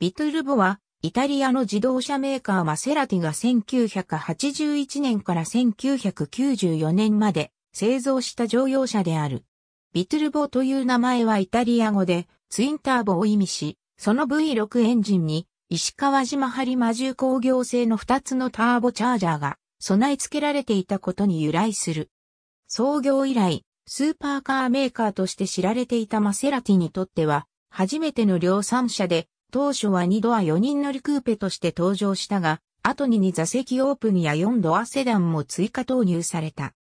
ビトゥルボは、イタリアの自動車メーカーマセラティが1981年から1994年まで製造した乗用車である。ビトゥルボという名前はイタリア語でツインターボを意味し、その V6 エンジンに石川島播磨重工業製の2つのターボチャージャーが備え付けられていたことに由来する。創業以来、スーパーカーメーカーとして知られていたマセラティにとっては、初めての量産車で、当初は2ドア4人乗りクーペとして登場したが、後に2座席オープンや4ドアセダンも追加投入された。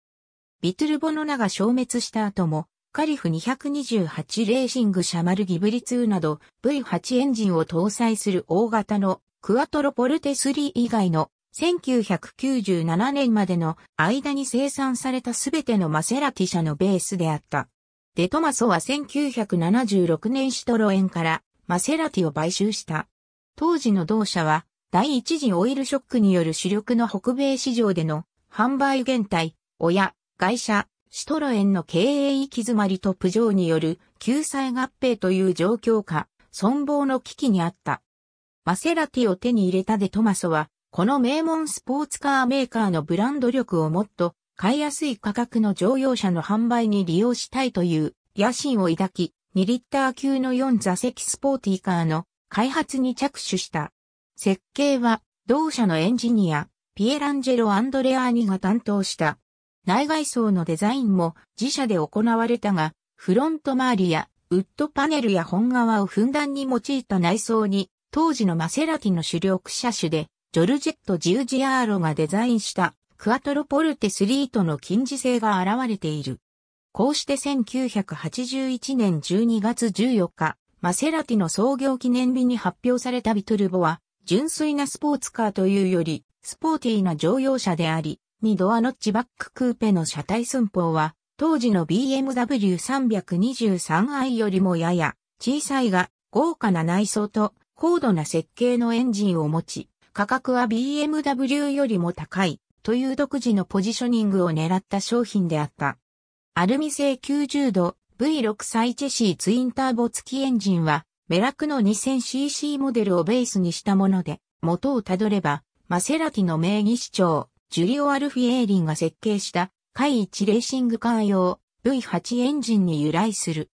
ビトゥルボの名が消滅した後も、カリフ228レーシングシャマルギブリ2など V8 エンジンを搭載する大型のクアトロポルテ3以外の1997年までの間に生産されたすべてのマセラティ社のベースであった。デトマソは1976年シトロエンからマセラティを買収した。当時の同社は、第一次オイルショックによる主力の北米市場での販売減退、親、会社、シトロエンの経営行き詰まりとプジョーによる救済合併という状況下、存亡の危機にあった。マセラティを手に入れたでトマソは、この名門スポーツカーメーカーのブランド力をもっと買いやすい価格の乗用車の販売に利用したいという野心を抱き、2リッター級の4座席スポーティーカーの開発に着手した。設計は同社のエンジニア、ピエランジェロ・アンドレアーニが担当した。内外装のデザインも自社で行われたが、フロント周りやウッドパネルや本革をふんだんに用いた内装に、当時のマセラティの主力車種で、ジョルジェット・ジュージアーロがデザインしたクアトロポルテ3との近似性が現れている。こうして1981年12月14日、マセラティの創業記念日に発表されたビトルボは、純粋なスポーツカーというより、スポーティーな乗用車であり、2ドアノッチバッククーペの車体寸法は、当時の BMW323i よりもやや小さいが豪華な内装と高度な設計のエンジンを持ち、価格は BMW よりも高いという独自のポジショニングを狙った商品であった。アルミ製90度 V6 サイチェシーツインターボ付きエンジンは、メラクの 2000cc モデルをベースにしたもので、元をたどれば、マセラティの名義市長、ジュリオ・アルフィエーリンが設計した、海一レーシングカー用 V8 エンジンに由来する。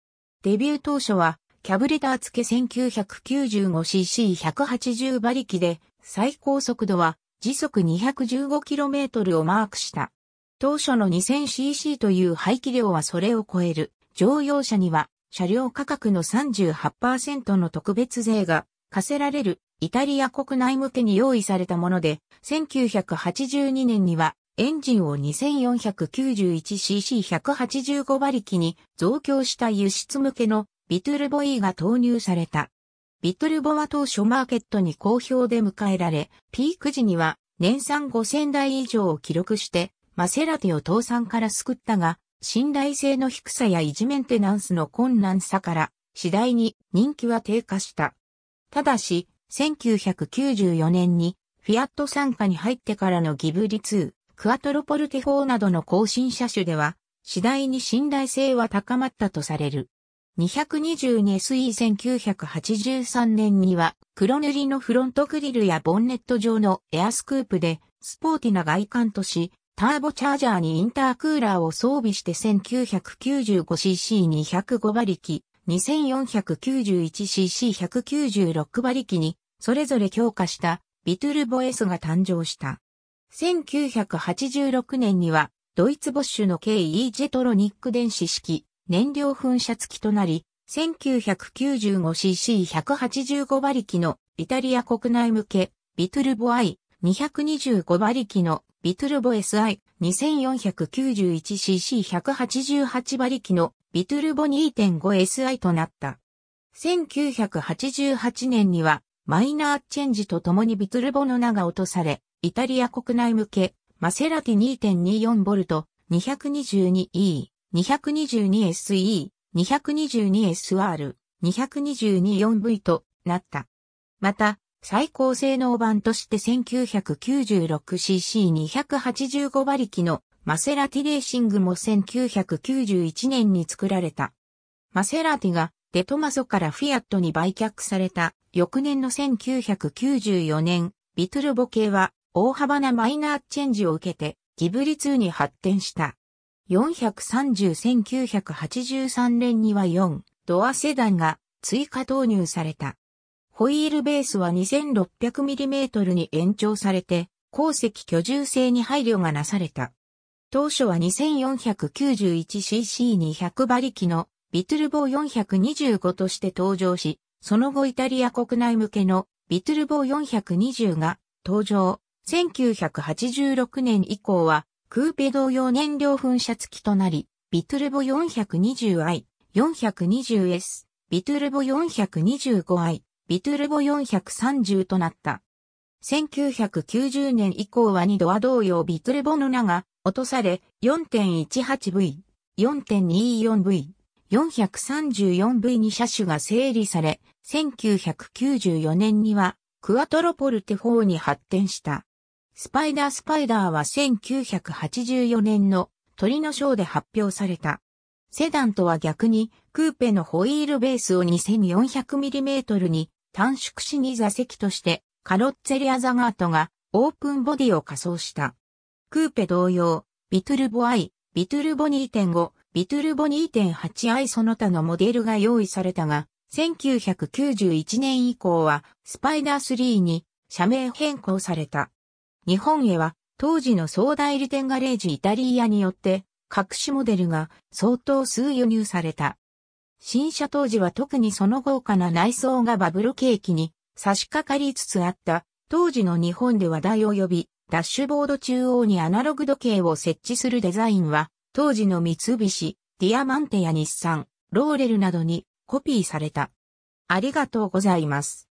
デビュー当初は、キャブレター付け 1995cc180 馬力で、最高速度は時速 215km をマークした。当初の 2000cc という排気量はそれを超える。乗用車には車両価格の38%の特別税が課せられるイタリア国内向けに用意されたもので、1982年にはエンジンを 2491cc185 馬力に増強した輸出向けのビトゥルボイが投入された。ビトゥルボは当初マーケットに好評で迎えられ、ピーク時には年産5000台以上を記録してマセラティを倒産から救ったが、信頼性の低さや維持メンテナンスの困難さから、次第に人気は低下した。ただし、1994年に、フィアット参加に入ってからのギブリ2、クアトロポルテ4などの更新車種では、次第に信頼性は高まったとされる。222SE1983 年には、黒塗りのフロントグリルやボンネット上のエアスクープで、スポーティな外観とし、ターボチャージャーにインタークーラーを装備して 1995cc205 馬力、2491cc196 馬力に、それぞれ強化したビトゥルボ S が誕生した。1986年には、ドイツボッシュの KE ジェトロニック電子式燃料噴射付きとなり、1995cc185 馬力のイタリア国内向けビトゥルボ I 225馬力のビトゥルボ SI2491cc188 馬力のビトゥルボ 2.5SI となった。1988年にはマイナーチェンジとともにビトゥルボの名が落とされ、イタリア国内向けマセラティ 2.24V 222E、222SE、222SR、222-4V となった。また、最高性能版として 1996cc285 馬力のマセラティレーシングも1991年に作られた。マセラティがデトマソからフィアットに売却された翌年の1994年、ビトルボ系は大幅なマイナーチェンジを受けてギブリ2に発展した。430-1983年には4ドアセダンが追加投入された。ホイールベースは 2600mm に延長されて、鉱石居住性に配慮がなされた。当初は 2491cc 2 0 0馬力のビトゥルボー425として登場し、その後イタリア国内向けのビトゥルボー420が登場。1986年以降はクーペ同様燃料噴射付きとなり、ビトゥルボ 420i、420s、ビトゥルボ 425i、ビトゥルボ430となった。1990年以降は2度は同様ビトゥルボの名が落とされ 4.18V、4.24V、434V に車種が整理され、1994年にはクアトロポルテ4に発展した。スパイダースパイダーは1984年の鳥のショーで発表された。セダンとは逆にクーペのホイールベースを 2400mm に短縮市に座席として、カロッツェリアザガートがオープンボディを仮装した。クーペ同様、ビトゥルボ I、ビトゥルボ2.5、ビトゥルボ 2.8i その他のモデルが用意されたが、1991年以降はスパイダー3に社名変更された。日本へは当時の総代理店ガレージイタリアによって各種モデルが相当数輸入された。新車当時は特にその豪華な内装がバブル景気に差し掛かりつつあった、当時の日本で話題を呼び、ダッシュボード中央にアナログ時計を設置するデザインは、当時の三菱、ディアマンテや日産、ローレルなどにコピーされた。ありがとうございます。